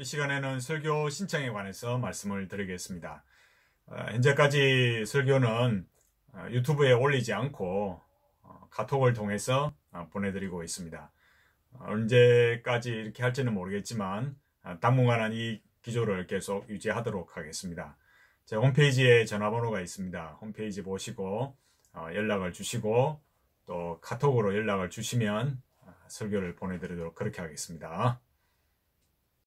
이 시간에는 설교 신청에 관해서 말씀을 드리겠습니다. 현재까지 어, 설교는 어, 유튜브에 올리지 않고 어, 카톡을 통해서 보내드리고 있습니다. 언제까지 이렇게 할지는 모르겠지만 당분간은 이 기조를 계속 유지하도록 하겠습니다. 제 홈페이지에 전화번호가 있습니다. 홈페이지 보시고 연락을 주시고 또 카톡으로 연락을 주시면 설교를 보내드리도록 그렇게 하겠습니다.